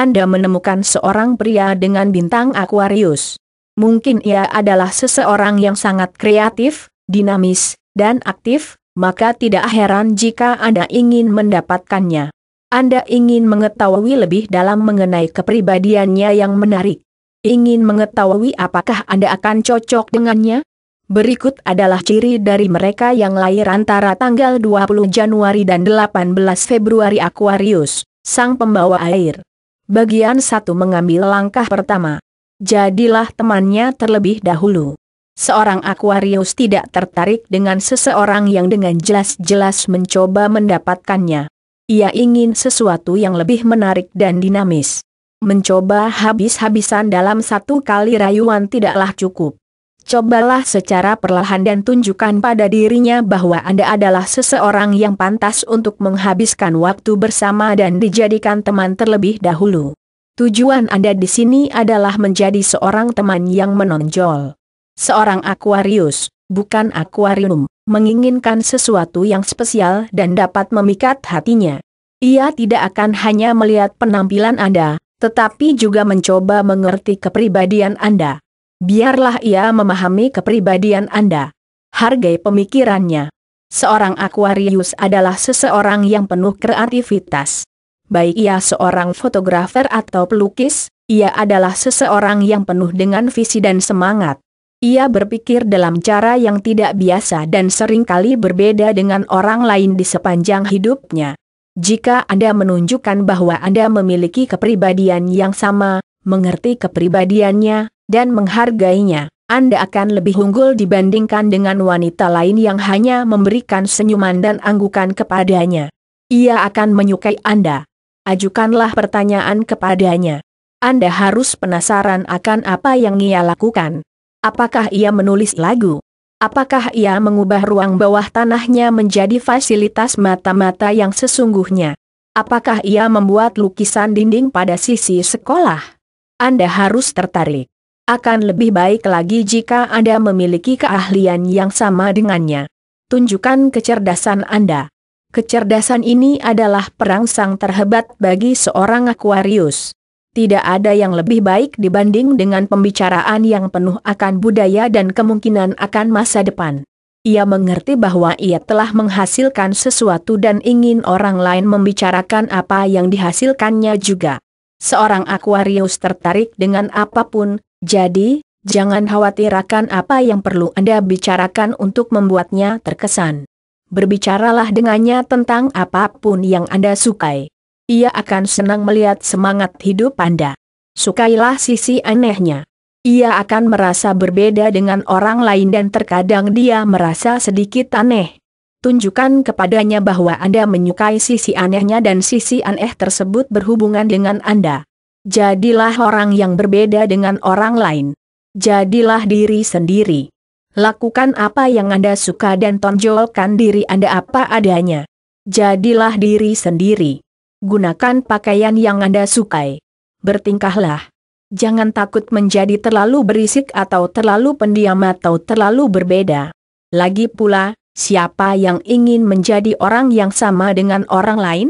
Anda menemukan seorang pria dengan bintang Aquarius. Mungkin ia adalah seseorang yang sangat kreatif, dinamis, dan aktif, maka tidak heran jika Anda ingin mendapatkannya. Anda ingin mengetahui lebih dalam mengenai kepribadiannya yang menarik. Ingin mengetahui apakah Anda akan cocok dengannya? Berikut adalah ciri dari mereka yang lahir antara tanggal 20 Januari dan 18 Februari Aquarius, sang pembawa air. Bagian satu mengambil langkah pertama. Jadilah temannya terlebih dahulu. Seorang Aquarius tidak tertarik dengan seseorang yang dengan jelas-jelas mencoba mendapatkannya. Ia ingin sesuatu yang lebih menarik dan dinamis. Mencoba habis-habisan dalam satu kali rayuan tidaklah cukup. Cobalah secara perlahan dan tunjukkan pada dirinya bahwa Anda adalah seseorang yang pantas untuk menghabiskan waktu bersama dan dijadikan teman terlebih dahulu. Tujuan Anda di sini adalah menjadi seorang teman yang menonjol. Seorang Aquarius, bukan akuarium, menginginkan sesuatu yang spesial dan dapat memikat hatinya. Ia tidak akan hanya melihat penampilan Anda, tetapi juga mencoba mengerti kepribadian Anda. Biarlah ia memahami kepribadian Anda. Hargai pemikirannya. Seorang Aquarius adalah seseorang yang penuh kreativitas. Baik ia seorang fotografer atau pelukis, ia adalah seseorang yang penuh dengan visi dan semangat. Ia berpikir dalam cara yang tidak biasa dan seringkali berbeda dengan orang lain di sepanjang hidupnya. Jika Anda menunjukkan bahwa Anda memiliki kepribadian yang sama, mengerti kepribadiannya, dan menghargainya, Anda akan lebih unggul dibandingkan dengan wanita lain yang hanya memberikan senyuman dan anggukan kepadanya. Ia akan menyukai Anda. Ajukanlah pertanyaan kepadanya. Anda harus penasaran akan apa yang ia lakukan. Apakah ia menulis lagu? Apakah ia mengubah ruang bawah tanahnya menjadi fasilitas mata-mata yang sesungguhnya? Apakah ia membuat lukisan dinding pada sisi sekolah? Anda harus tertarik. Akan lebih baik lagi jika Anda memiliki keahlian yang sama dengannya. Tunjukkan kecerdasan Anda. Kecerdasan ini adalah perangsang terhebat bagi seorang Aquarius. Tidak ada yang lebih baik dibanding dengan pembicaraan yang penuh akan budaya dan kemungkinan akan masa depan. Ia mengerti bahwa ia telah menghasilkan sesuatu dan ingin orang lain membicarakan apa yang dihasilkannya juga. Seorang Aquarius tertarik dengan apapun, jadi, jangan khawatir akan apa yang perlu Anda bicarakan untuk membuatnya terkesan. Berbicaralah dengannya tentang apapun yang Anda sukai. Ia akan senang melihat semangat hidup Anda. Sukailah sisi anehnya. Ia akan merasa berbeda dengan orang lain dan terkadang dia merasa sedikit aneh tunjukkan kepadanya bahwa Anda menyukai sisi anehnya dan sisi aneh tersebut berhubungan dengan Anda. Jadilah orang yang berbeda dengan orang lain. Jadilah diri sendiri. Lakukan apa yang Anda suka dan tonjolkan diri Anda apa adanya. Jadilah diri sendiri. Gunakan pakaian yang Anda sukai. Bertingkahlah. Jangan takut menjadi terlalu berisik atau terlalu pendiam atau terlalu berbeda. Lagi pula, Siapa yang ingin menjadi orang yang sama dengan orang lain?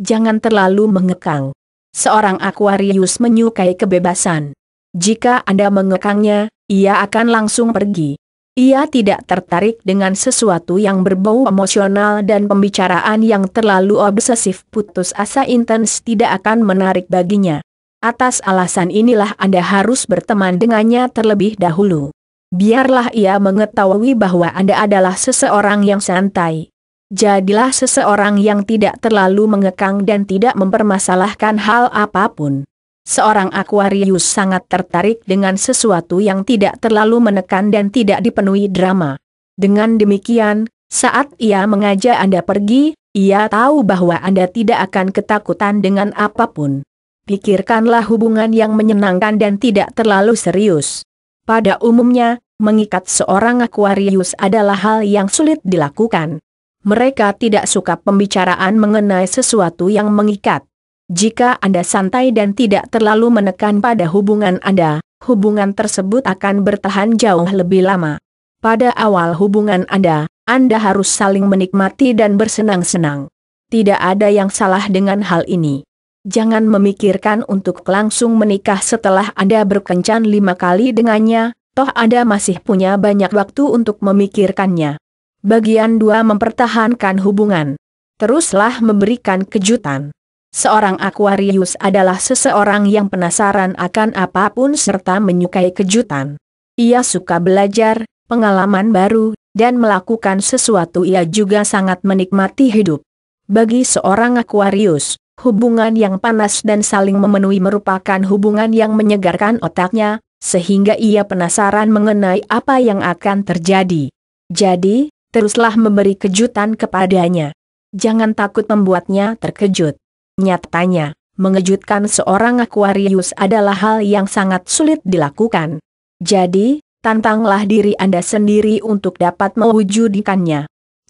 Jangan terlalu mengekang. Seorang Aquarius menyukai kebebasan. Jika Anda mengekangnya, ia akan langsung pergi. Ia tidak tertarik dengan sesuatu yang berbau emosional dan pembicaraan yang terlalu obsesif putus asa intens tidak akan menarik baginya. Atas alasan inilah Anda harus berteman dengannya terlebih dahulu. Biarlah ia mengetahui bahwa Anda adalah seseorang yang santai. Jadilah seseorang yang tidak terlalu mengekang dan tidak mempermasalahkan hal apapun. Seorang Aquarius sangat tertarik dengan sesuatu yang tidak terlalu menekan dan tidak dipenuhi drama. Dengan demikian, saat ia mengajak Anda pergi, ia tahu bahwa Anda tidak akan ketakutan dengan apapun. Pikirkanlah hubungan yang menyenangkan dan tidak terlalu serius. Pada umumnya, mengikat seorang Aquarius adalah hal yang sulit dilakukan. Mereka tidak suka pembicaraan mengenai sesuatu yang mengikat. Jika Anda santai dan tidak terlalu menekan pada hubungan Anda, hubungan tersebut akan bertahan jauh lebih lama. Pada awal hubungan Anda, Anda harus saling menikmati dan bersenang-senang. Tidak ada yang salah dengan hal ini jangan memikirkan untuk langsung menikah setelah Anda berkencan lima kali dengannya, toh Anda masih punya banyak waktu untuk memikirkannya. Bagian dua Mempertahankan hubungan. Teruslah memberikan kejutan. Seorang Aquarius adalah seseorang yang penasaran akan apapun serta menyukai kejutan. Ia suka belajar, pengalaman baru, dan melakukan sesuatu ia juga sangat menikmati hidup. Bagi seorang Aquarius, Hubungan yang panas dan saling memenuhi merupakan hubungan yang menyegarkan otaknya, sehingga ia penasaran mengenai apa yang akan terjadi. Jadi, teruslah memberi kejutan kepadanya. Jangan takut membuatnya terkejut. Nyatanya, mengejutkan seorang Aquarius adalah hal yang sangat sulit dilakukan. Jadi, tantanglah diri Anda sendiri untuk dapat mewujudkannya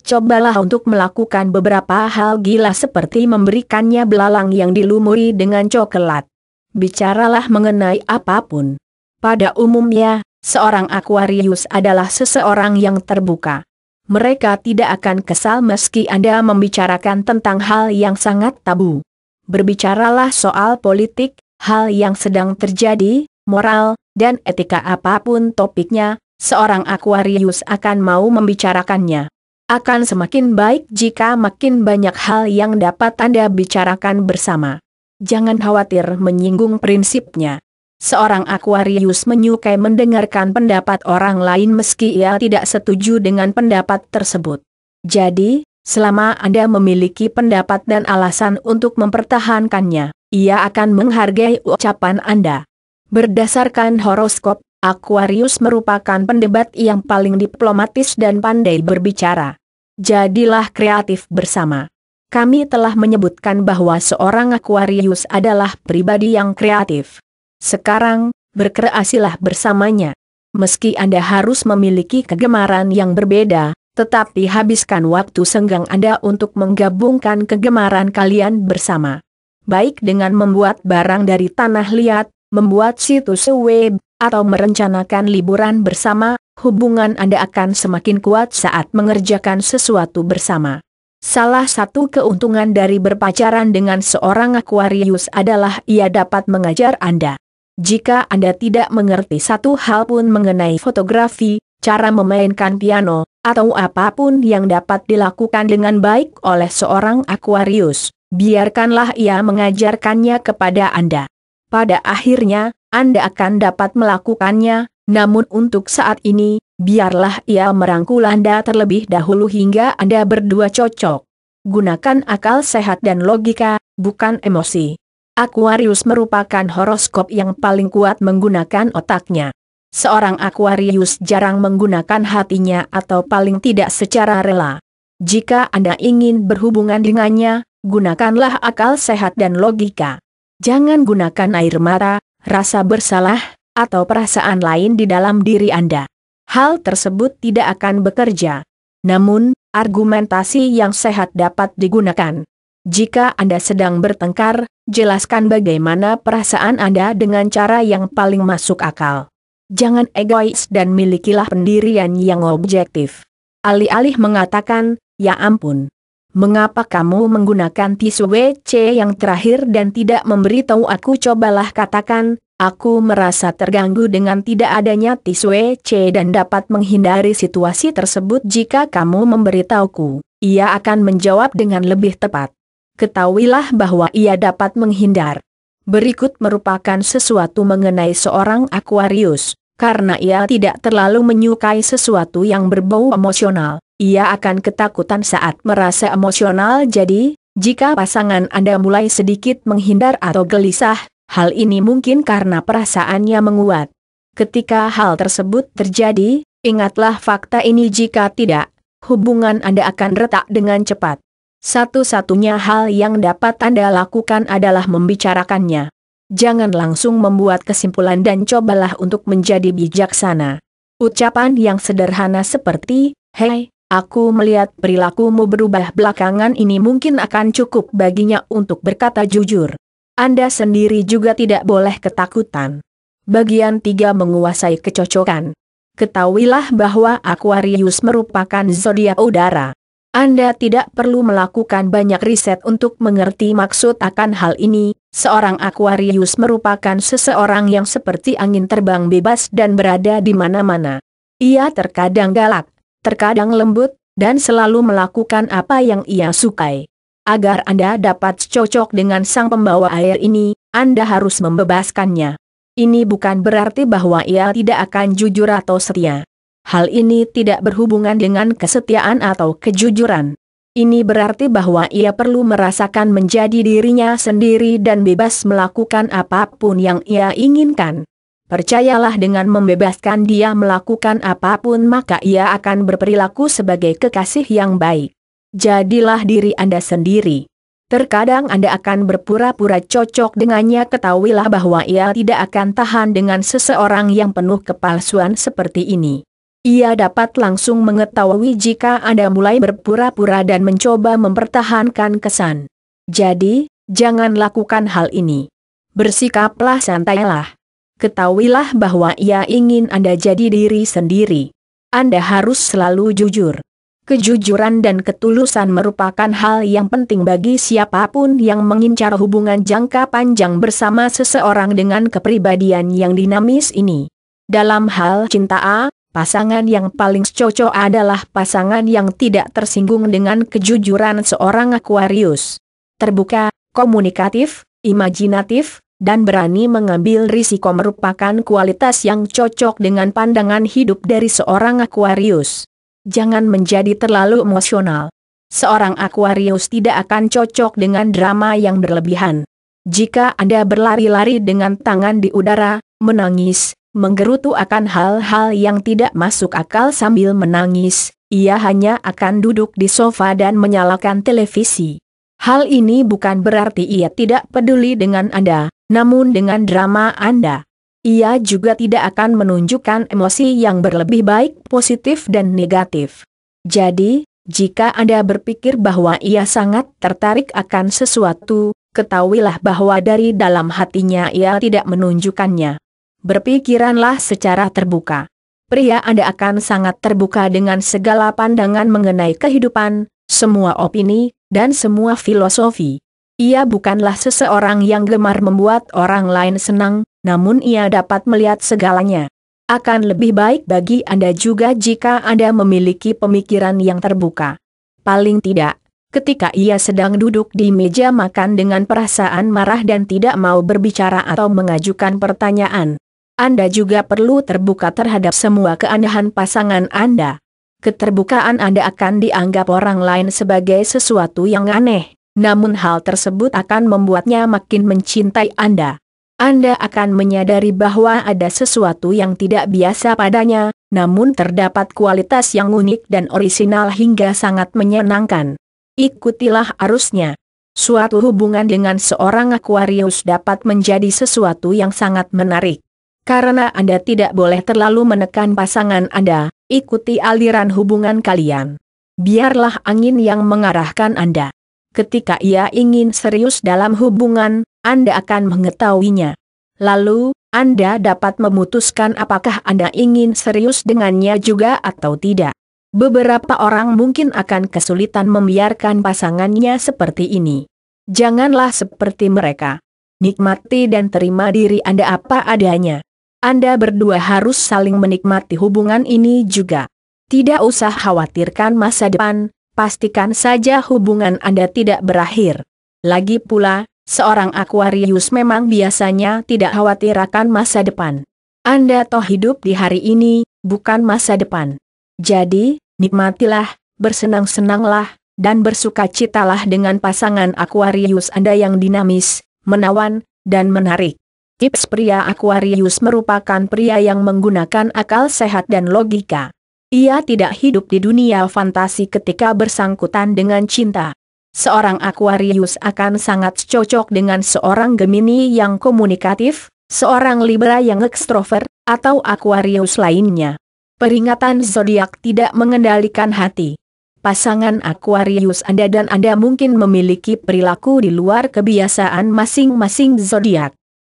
cobalah untuk melakukan beberapa hal gila seperti memberikannya belalang yang dilumuri dengan coklat. Bicaralah mengenai apapun. Pada umumnya, seorang Aquarius adalah seseorang yang terbuka. Mereka tidak akan kesal meski Anda membicarakan tentang hal yang sangat tabu. Berbicaralah soal politik, hal yang sedang terjadi, moral, dan etika apapun topiknya, seorang Aquarius akan mau membicarakannya. Akan semakin baik jika makin banyak hal yang dapat Anda bicarakan bersama. Jangan khawatir menyinggung prinsipnya. Seorang Aquarius menyukai mendengarkan pendapat orang lain meski ia tidak setuju dengan pendapat tersebut. Jadi, selama Anda memiliki pendapat dan alasan untuk mempertahankannya, ia akan menghargai ucapan Anda. Berdasarkan horoskop, Aquarius merupakan pendebat yang paling diplomatis dan pandai berbicara. Jadilah kreatif bersama. Kami telah menyebutkan bahwa seorang Aquarius adalah pribadi yang kreatif. Sekarang, berkreasilah bersamanya. Meski Anda harus memiliki kegemaran yang berbeda, tetapi habiskan waktu senggang Anda untuk menggabungkan kegemaran kalian bersama. Baik dengan membuat barang dari tanah liat, membuat situs web, atau merencanakan liburan bersama, hubungan Anda akan semakin kuat saat mengerjakan sesuatu bersama. Salah satu keuntungan dari berpacaran dengan seorang Aquarius adalah ia dapat mengajar Anda. Jika Anda tidak mengerti satu hal pun mengenai fotografi, cara memainkan piano, atau apapun yang dapat dilakukan dengan baik oleh seorang Aquarius, biarkanlah ia mengajarkannya kepada Anda. Pada akhirnya, Anda akan dapat melakukannya, namun untuk saat ini, biarlah ia merangkul Anda terlebih dahulu hingga Anda berdua cocok. Gunakan akal sehat dan logika, bukan emosi. Aquarius merupakan horoskop yang paling kuat menggunakan otaknya. Seorang Aquarius jarang menggunakan hatinya atau paling tidak secara rela. Jika Anda ingin berhubungan dengannya, gunakanlah akal sehat dan logika. Jangan gunakan air mata, rasa bersalah, atau perasaan lain di dalam diri Anda. Hal tersebut tidak akan bekerja. Namun, argumentasi yang sehat dapat digunakan. Jika Anda sedang bertengkar, jelaskan bagaimana perasaan Anda dengan cara yang paling masuk akal. Jangan egois dan milikilah pendirian yang objektif. Alih-alih mengatakan, ya ampun. Mengapa kamu menggunakan tisu WC yang terakhir dan tidak memberitahu aku cobalah katakan, Aku merasa terganggu dengan tidak adanya Tiswe C dan dapat menghindari situasi tersebut jika kamu memberitahuku. Ia akan menjawab dengan lebih tepat. Ketahuilah bahwa ia dapat menghindar. Berikut merupakan sesuatu mengenai seorang Aquarius. Karena ia tidak terlalu menyukai sesuatu yang berbau emosional, ia akan ketakutan saat merasa emosional jadi, jika pasangan Anda mulai sedikit menghindar atau gelisah, Hal ini mungkin karena perasaannya menguat. Ketika hal tersebut terjadi, ingatlah fakta ini jika tidak, hubungan Anda akan retak dengan cepat. Satu-satunya hal yang dapat Anda lakukan adalah membicarakannya. Jangan langsung membuat kesimpulan dan cobalah untuk menjadi bijaksana. Ucapan yang sederhana seperti, Hei, aku melihat perilakumu berubah belakangan ini mungkin akan cukup baginya untuk berkata jujur. Anda sendiri juga tidak boleh ketakutan. Bagian tiga menguasai kecocokan. Ketahuilah bahwa Aquarius merupakan zodiak udara. Anda tidak perlu melakukan banyak riset untuk mengerti maksud akan hal ini. Seorang Aquarius merupakan seseorang yang seperti angin terbang bebas dan berada di mana-mana. Ia terkadang galak, terkadang lembut, dan selalu melakukan apa yang ia sukai. Agar Anda dapat cocok dengan sang pembawa air ini, Anda harus membebaskannya. Ini bukan berarti bahwa ia tidak akan jujur atau setia. Hal ini tidak berhubungan dengan kesetiaan atau kejujuran. Ini berarti bahwa ia perlu merasakan menjadi dirinya sendiri dan bebas melakukan apapun yang ia inginkan. Percayalah dengan membebaskan dia melakukan apapun maka ia akan berperilaku sebagai kekasih yang baik jadilah diri Anda sendiri. Terkadang Anda akan berpura-pura cocok dengannya ketahuilah bahwa ia tidak akan tahan dengan seseorang yang penuh kepalsuan seperti ini. Ia dapat langsung mengetahui jika Anda mulai berpura-pura dan mencoba mempertahankan kesan. Jadi, jangan lakukan hal ini. Bersikaplah santailah. Ketahuilah bahwa ia ingin Anda jadi diri sendiri. Anda harus selalu jujur. Kejujuran dan ketulusan merupakan hal yang penting bagi siapapun yang mengincar hubungan jangka panjang bersama seseorang dengan kepribadian yang dinamis ini. Dalam hal cinta A, pasangan yang paling cocok adalah pasangan yang tidak tersinggung dengan kejujuran seorang Aquarius. Terbuka, komunikatif, imajinatif, dan berani mengambil risiko merupakan kualitas yang cocok dengan pandangan hidup dari seorang Aquarius jangan menjadi terlalu emosional. Seorang Aquarius tidak akan cocok dengan drama yang berlebihan. Jika Anda berlari-lari dengan tangan di udara, menangis, menggerutu akan hal-hal yang tidak masuk akal sambil menangis, ia hanya akan duduk di sofa dan menyalakan televisi. Hal ini bukan berarti ia tidak peduli dengan Anda, namun dengan drama Anda ia juga tidak akan menunjukkan emosi yang berlebih baik positif dan negatif. Jadi, jika Anda berpikir bahwa ia sangat tertarik akan sesuatu, ketahuilah bahwa dari dalam hatinya ia tidak menunjukkannya. Berpikiranlah secara terbuka. Pria Anda akan sangat terbuka dengan segala pandangan mengenai kehidupan, semua opini, dan semua filosofi. Ia bukanlah seseorang yang gemar membuat orang lain senang, namun ia dapat melihat segalanya. Akan lebih baik bagi Anda juga jika Anda memiliki pemikiran yang terbuka. Paling tidak, ketika ia sedang duduk di meja makan dengan perasaan marah dan tidak mau berbicara atau mengajukan pertanyaan, Anda juga perlu terbuka terhadap semua keanehan pasangan Anda. Keterbukaan Anda akan dianggap orang lain sebagai sesuatu yang aneh, namun hal tersebut akan membuatnya makin mencintai Anda. Anda akan menyadari bahwa ada sesuatu yang tidak biasa padanya, namun terdapat kualitas yang unik dan orisinal hingga sangat menyenangkan. Ikutilah arusnya. Suatu hubungan dengan seorang Aquarius dapat menjadi sesuatu yang sangat menarik. Karena Anda tidak boleh terlalu menekan pasangan Anda, ikuti aliran hubungan kalian. Biarlah angin yang mengarahkan Anda. Ketika ia ingin serius dalam hubungan, anda akan mengetahuinya. Lalu, Anda dapat memutuskan apakah Anda ingin serius dengannya juga atau tidak. Beberapa orang mungkin akan kesulitan membiarkan pasangannya seperti ini. Janganlah seperti mereka. Nikmati dan terima diri Anda apa adanya. Anda berdua harus saling menikmati hubungan ini juga. Tidak usah khawatirkan masa depan, pastikan saja hubungan Anda tidak berakhir. Lagi pula, Seorang Aquarius memang biasanya tidak khawatir akan masa depan. Anda toh hidup di hari ini, bukan masa depan. Jadi, nikmatilah, bersenang-senanglah, dan bersuka bersukacitalah dengan pasangan Aquarius Anda yang dinamis, menawan, dan menarik. Tips pria Aquarius merupakan pria yang menggunakan akal sehat dan logika. Ia tidak hidup di dunia fantasi ketika bersangkutan dengan cinta seorang Aquarius akan sangat cocok dengan seorang Gemini yang komunikatif, seorang Libra yang ekstrover, atau Aquarius lainnya. Peringatan zodiak tidak mengendalikan hati. Pasangan Aquarius Anda dan Anda mungkin memiliki perilaku di luar kebiasaan masing-masing zodiak.